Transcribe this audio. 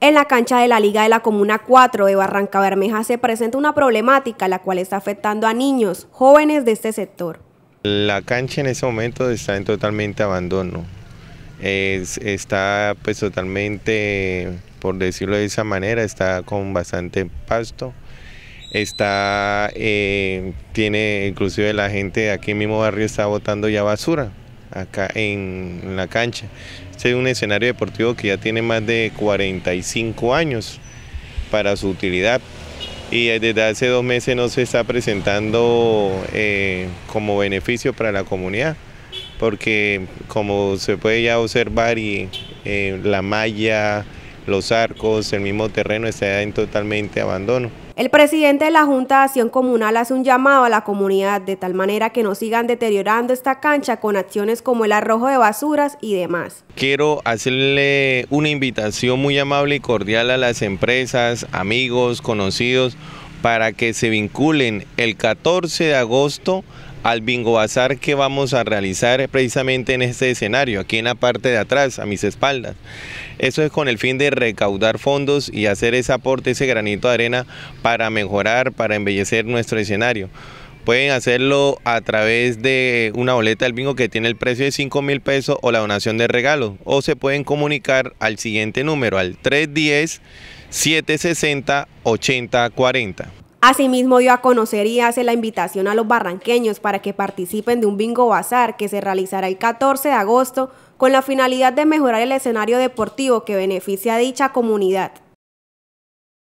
En la cancha de la Liga de la Comuna 4 de Barranca Bermeja se presenta una problemática la cual está afectando a niños, jóvenes de este sector. La cancha en ese momento está en totalmente abandono. está pues totalmente, por decirlo de esa manera, está con bastante pasto. Está, eh, tiene, inclusive la gente de aquí mismo barrio está botando ya basura acá en la cancha. Este es un escenario deportivo que ya tiene más de 45 años para su utilidad y desde hace dos meses no se está presentando eh, como beneficio para la comunidad porque como se puede ya observar y eh, la malla, los arcos, el mismo terreno está en totalmente abandono. El presidente de la Junta de Acción Comunal hace un llamado a la comunidad de tal manera que no sigan deteriorando esta cancha con acciones como el arrojo de basuras y demás. Quiero hacerle una invitación muy amable y cordial a las empresas, amigos, conocidos, para que se vinculen el 14 de agosto al bingo bazar que vamos a realizar precisamente en este escenario, aquí en la parte de atrás, a mis espaldas. Eso es con el fin de recaudar fondos y hacer ese aporte, ese granito de arena para mejorar, para embellecer nuestro escenario. Pueden hacerlo a través de una boleta del bingo que tiene el precio de 5 mil pesos o la donación de regalo. O se pueden comunicar al siguiente número, al 310 760-8040. Asimismo dio a conocer y hace la invitación a los barranqueños para que participen de un bingo bazar que se realizará el 14 de agosto con la finalidad de mejorar el escenario deportivo que beneficia a dicha comunidad.